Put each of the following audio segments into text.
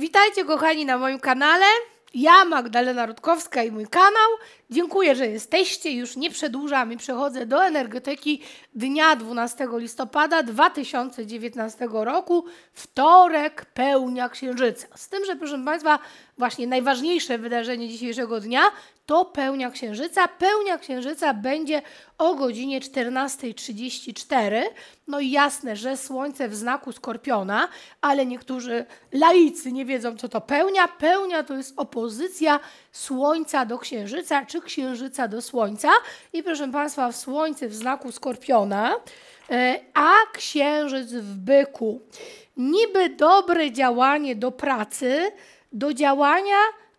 Witajcie kochani na moim kanale. Ja, Magdalena Rutkowska i mój kanał. Dziękuję, że jesteście. Już nie przedłużam i przechodzę do energetyki dnia 12 listopada 2019 roku. Wtorek, pełnia księżyca. Z tym, że proszę Państwa, właśnie najważniejsze wydarzenie dzisiejszego dnia to pełnia księżyca. Pełnia księżyca będzie o godzinie 14.34. No i jasne, że słońce w znaku skorpiona, ale niektórzy laicy nie wiedzą, co to pełnia. Pełnia to jest opozycja słońca do księżyca, czy księżyca do słońca. I proszę Państwa, w słońce w znaku skorpiona, e, a księżyc w byku. Niby dobre działanie do pracy, do działania,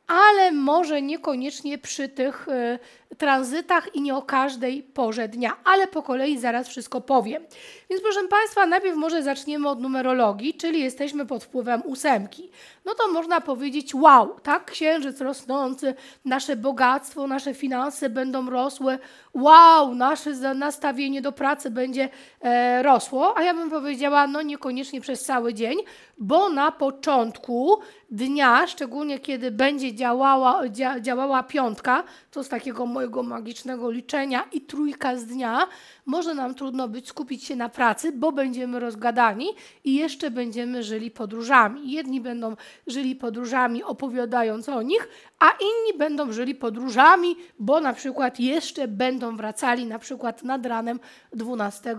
ale może niekoniecznie przy tych y, tranzytach i nie o każdej porze dnia, ale po kolei zaraz wszystko powiem. Więc proszę Państwa, najpierw może zaczniemy od numerologii, czyli jesteśmy pod wpływem ósemki. No to można powiedzieć wow, tak, księżyc rosnący, nasze bogactwo, nasze finanse będą rosły, wow, nasze nastawienie do pracy będzie e, rosło, a ja bym powiedziała, no niekoniecznie przez cały dzień, bo na początku dnia, szczególnie kiedy będzie działała, dzia, działała piątka, to z takiego mojego magicznego liczenia i trójka z dnia, może nam trudno być skupić się na pracy, bo będziemy rozgadani i jeszcze będziemy żyli podróżami. Jedni będą żyli podróżami opowiadając o nich, a inni będą żyli podróżami, bo na przykład jeszcze będą wracali na przykład nad ranem 12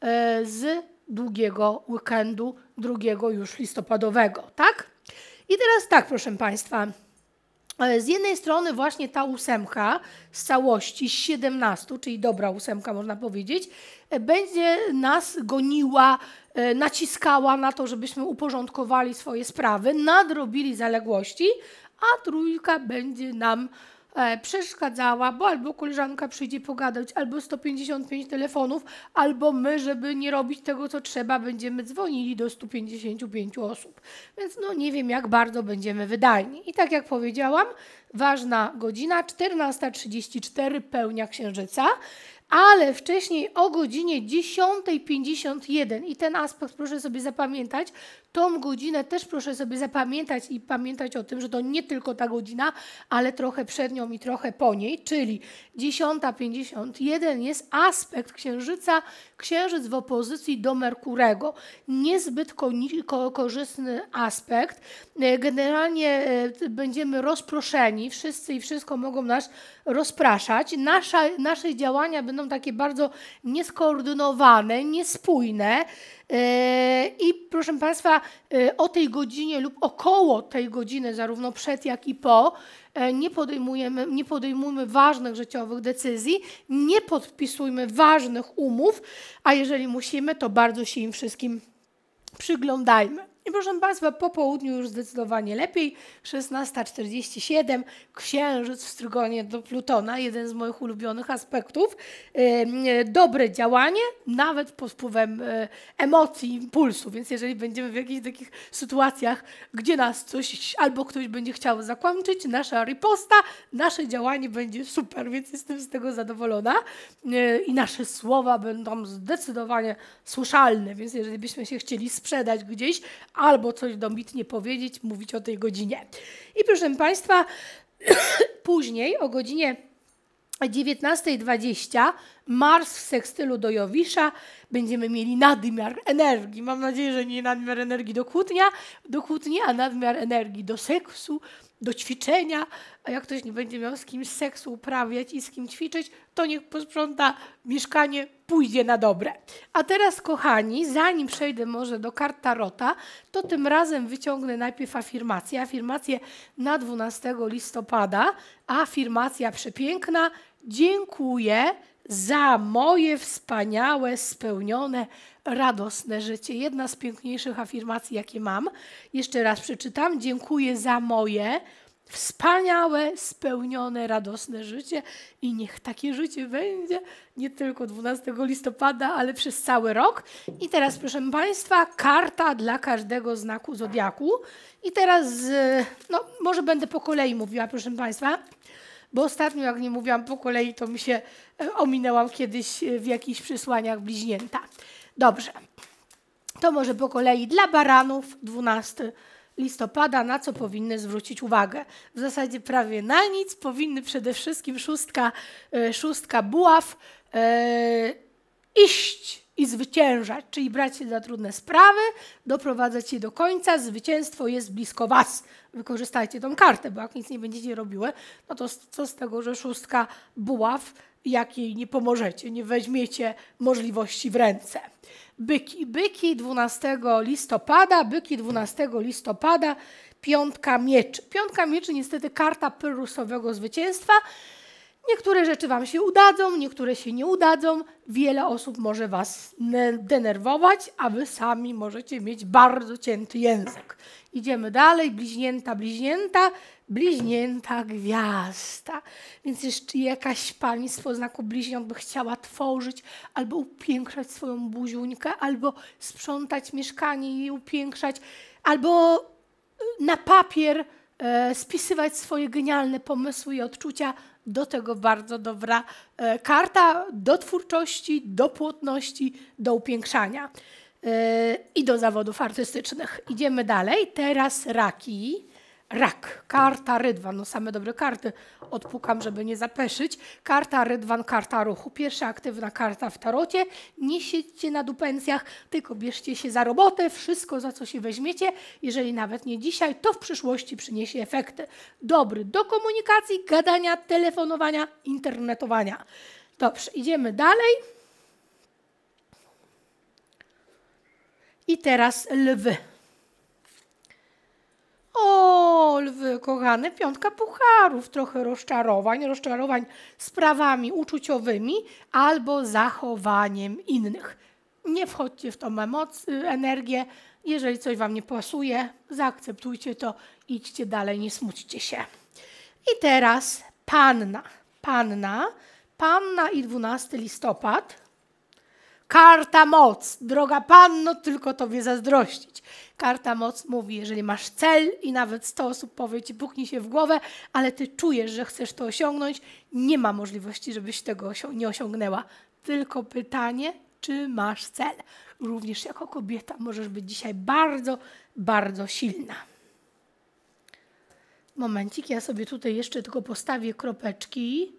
e, z długiego weekendu, drugiego już listopadowego, tak? I teraz tak, proszę Państwa. E, z jednej strony właśnie ta ósemka z całości, z 17, czyli dobra ósemka można powiedzieć, e, będzie nas goniła, e, naciskała na to, żebyśmy uporządkowali swoje sprawy, nadrobili zaległości, a trójka będzie nam E, przeszkadzała, bo albo koleżanka przyjdzie pogadać, albo 155 telefonów, albo my, żeby nie robić tego, co trzeba, będziemy dzwonili do 155 osób. Więc no nie wiem, jak bardzo będziemy wydajni. I tak jak powiedziałam, ważna godzina 14.34, pełnia księżyca ale wcześniej o godzinie 10.51 i ten aspekt proszę sobie zapamiętać, tą godzinę też proszę sobie zapamiętać i pamiętać o tym, że to nie tylko ta godzina, ale trochę przed nią i trochę po niej, czyli 10.51 jest aspekt Księżyca, Księżyc w opozycji do Merkurego. Niezbyt korzystny aspekt. E, generalnie e, będziemy rozproszeni, wszyscy i wszystko mogą nas rozpraszać. Nasza, nasze działania będą takie bardzo nieskoordynowane, niespójne. E, I proszę Państwa, e, o tej godzinie lub około tej godziny, zarówno przed, jak i po, e, nie podejmujemy, nie podejmujmy ważnych życiowych decyzji, nie podpisujmy ważnych umów, a jeżeli musimy, to bardzo się im wszystkim przyglądajmy. I proszę Państwa, po południu już zdecydowanie lepiej. 16.47, Księżyc w strygonie do Plutona, jeden z moich ulubionych aspektów. E, dobre działanie, nawet pod wpływem e, emocji, impulsu, więc jeżeli będziemy w jakichś takich sytuacjach, gdzie nas coś albo ktoś będzie chciał zakończyć, nasza riposta, nasze działanie będzie super, więc jestem z tego zadowolona e, i nasze słowa będą zdecydowanie słyszalne, więc jeżeli byśmy się chcieli sprzedać gdzieś, albo coś dobitnie powiedzieć, mówić o tej godzinie. I proszę Państwa, później o godzinie 19.20 Mars w sekstylu do Jowisza, będziemy mieli nadmiar energii. Mam nadzieję, że nie nadmiar energii do kłótnia, do kłótni, a nadmiar energii do seksu, do ćwiczenia. A jak ktoś nie będzie miał z kim seksu uprawiać i z kim ćwiczyć, to niech posprząta mieszkanie, pójdzie na dobre. A teraz, kochani, zanim przejdę może do kart Tarota, to tym razem wyciągnę najpierw afirmację. Afirmację na 12 listopada. Afirmacja przepiękna. Dziękuję za moje wspaniałe, spełnione, radosne życie. Jedna z piękniejszych afirmacji, jakie mam. Jeszcze raz przeczytam. Dziękuję za moje wspaniałe, spełnione, radosne życie i niech takie życie będzie nie tylko 12 listopada, ale przez cały rok. I teraz, proszę Państwa, karta dla każdego znaku zodiaku. I teraz, y, no, może będę po kolei mówiła, proszę Państwa bo ostatnio, jak nie mówiłam po kolei, to mi się e, ominęłam kiedyś e, w jakichś przysłaniach bliźnięta. Dobrze, to może po kolei dla baranów 12 listopada, na co powinny zwrócić uwagę. W zasadzie prawie na nic. Powinny przede wszystkim szóstka, e, szóstka buław e, iść i zwyciężać, czyli brać się za trudne sprawy, doprowadzać je do końca. Zwycięstwo jest blisko Was wykorzystajcie tą kartę, bo jak nic nie będziecie robiły, no to co z tego, że szóstka buław, jakiej nie pomożecie, nie weźmiecie możliwości w ręce. Byki, byki 12 listopada, byki 12 listopada, piątka mieczy. Piątka mieczy niestety karta prusowego zwycięstwa, Niektóre rzeczy Wam się udadzą, niektóre się nie udadzą. Wiele osób może Was denerwować, a Wy sami możecie mieć bardzo cięty język. Idziemy dalej. Bliźnięta, bliźnięta, bliźnięta gwiazda. Więc jeszcze jakaś pani z znaku bliźniąt by chciała tworzyć albo upiększać swoją buziuńkę, albo sprzątać mieszkanie i upiększać, albo y, na papier e, spisywać swoje genialne pomysły i odczucia do tego bardzo dobra e, karta do twórczości, do płotności, do upiększania e, i do zawodów artystycznych. Idziemy dalej. Teraz raki. Rak, karta rydwan, no same dobre karty odpukam, żeby nie zapeszyć. Karta rydwan, karta ruchu, pierwsza aktywna karta w tarocie. Nie siedźcie na dupencjach, tylko bierzcie się za robotę, wszystko za co się weźmiecie, jeżeli nawet nie dzisiaj, to w przyszłości przyniesie efekty. Dobry do komunikacji, gadania, telefonowania, internetowania. Dobrze, idziemy dalej. I teraz lwy. O, lwy kochane, piątka pucharów, trochę rozczarowań, rozczarowań sprawami uczuciowymi albo zachowaniem innych. Nie wchodźcie w tą moc, energię. Jeżeli coś Wam nie pasuje, zaakceptujcie to, idźcie dalej, nie smućcie się. I teraz panna. Panna, panna i 12 listopad. Karta moc. Droga panno, tylko tobie zazdrościć. Karta moc mówi, jeżeli masz cel i nawet 100 osób powie ci, puknij się w głowę, ale ty czujesz, że chcesz to osiągnąć, nie ma możliwości, żebyś tego nie osiągnęła. Tylko pytanie, czy masz cel. Również jako kobieta możesz być dzisiaj bardzo, bardzo silna. Momencik, ja sobie tutaj jeszcze tylko postawię kropeczki.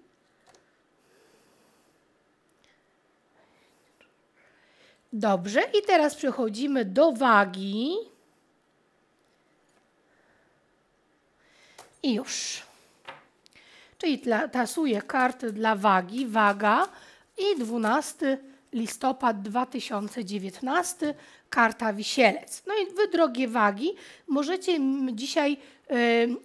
Dobrze, i teraz przechodzimy do wagi. I już. Czyli tasuję karty dla wagi, waga i dwunasty listopad 2019, karta Wisielec. No i wy, drogie wagi, możecie dzisiaj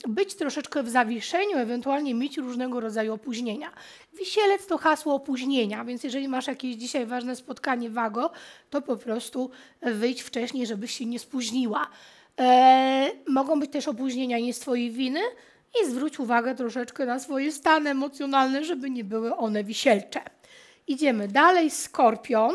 y, być troszeczkę w zawieszeniu, ewentualnie mieć różnego rodzaju opóźnienia. Wisielec to hasło opóźnienia, więc jeżeli masz jakieś dzisiaj ważne spotkanie wago, to po prostu wyjdź wcześniej, żebyś się nie spóźniła. Eee, mogą być też opóźnienia nie z Twojej winy i zwróć uwagę troszeczkę na swoje stany emocjonalne, żeby nie były one wisielcze. Idziemy dalej, skorpion.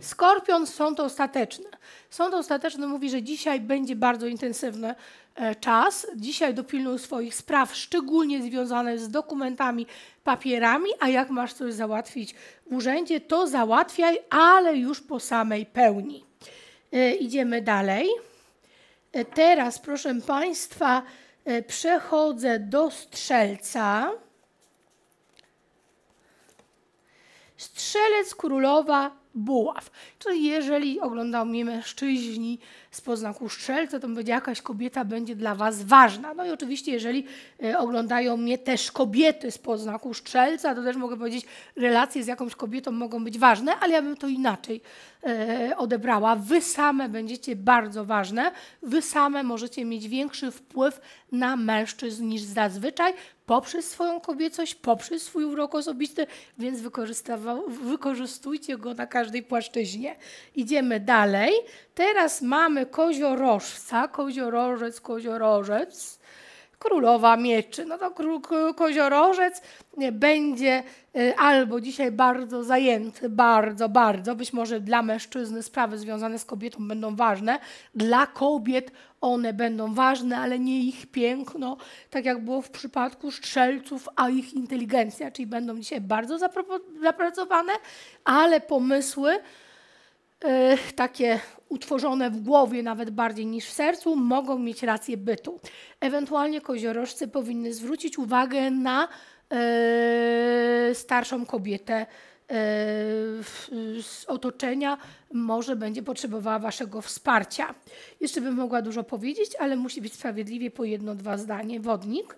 Skorpion, sąd ostateczny. Sąd ostateczny mówi, że dzisiaj będzie bardzo intensywny e, czas. Dzisiaj dopilnuj swoich spraw, szczególnie związanych z dokumentami, papierami, a jak masz coś załatwić w urzędzie, to załatwiaj, ale już po samej pełni. E, idziemy dalej. E, teraz, proszę Państwa, przechodzę do strzelca. Strzelec Królowa Buław. Czyli jeżeli oglądał mnie mężczyźni z poznaku strzelca, to będzie jakaś kobieta będzie dla Was ważna. No i oczywiście, jeżeli e, oglądają mnie też kobiety z poznaku strzelca, to też mogę powiedzieć, relacje z jakąś kobietą mogą być ważne, ale ja bym to inaczej e, odebrała. Wy same będziecie bardzo ważne, wy same możecie mieć większy wpływ na mężczyzn niż zazwyczaj, poprzez swoją kobiecość, poprzez swój urok osobisty, więc wykorzystujcie go na każdej płaszczyźnie. Idziemy dalej. Teraz mamy koziorożca, koziorożec, koziorożec królowa mieczy. No to król, koziorożec będzie e, albo dzisiaj bardzo zajęty, bardzo, bardzo. Być może dla mężczyzny sprawy związane z kobietą będą ważne, dla kobiet one będą ważne, ale nie ich piękno, tak jak było w przypadku strzelców, a ich inteligencja, czyli będą dzisiaj bardzo zapracowane, ale pomysły E, takie utworzone w głowie nawet bardziej niż w sercu, mogą mieć rację bytu. Ewentualnie koziorożce powinny zwrócić uwagę na e, starszą kobietę e, z otoczenia, może będzie potrzebowała Waszego wsparcia. Jeszcze bym mogła dużo powiedzieć, ale musi być sprawiedliwie po jedno, dwa zdanie. Wodnik.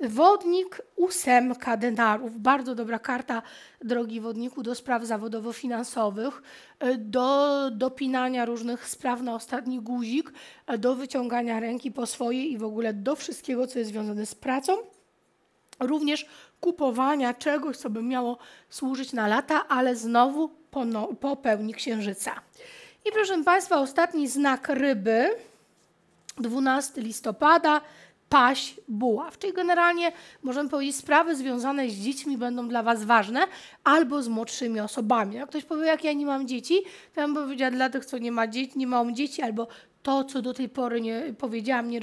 Wodnik, ósemka denarów. Bardzo dobra karta, drogi wodniku, do spraw zawodowo-finansowych, e, do dopinania różnych spraw na ostatni guzik, e, do wyciągania ręki po swojej i w ogóle do wszystkiego, co jest związane z pracą. Również kupowania czegoś, co by miało służyć na lata, ale znowu po, no, po pełni księżyca. I proszę Państwa, ostatni znak ryby, 12 listopada, paść buław. Czyli generalnie możemy powiedzieć, sprawy związane z dziećmi będą dla Was ważne albo z młodszymi osobami. Jak ktoś powie, jak ja nie mam dzieci, to ja bym powiedziała dla tych, co nie ma dzieci, nie mają dzieci albo to, co do tej pory nie powiedziałam, nie,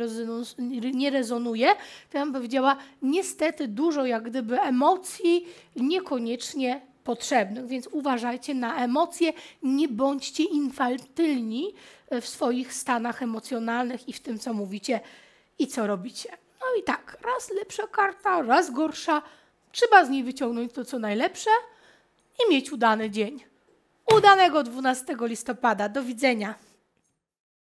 nie rezonuje, to ja bym powiedziała, niestety dużo jak gdyby emocji niekoniecznie potrzebnych, więc uważajcie na emocje, nie bądźcie infantylni e, w swoich stanach emocjonalnych i w tym, co mówicie i co robicie? No i tak, raz lepsza karta, raz gorsza. Trzeba z niej wyciągnąć to, co najlepsze i mieć udany dzień. Udanego 12 listopada. Do widzenia.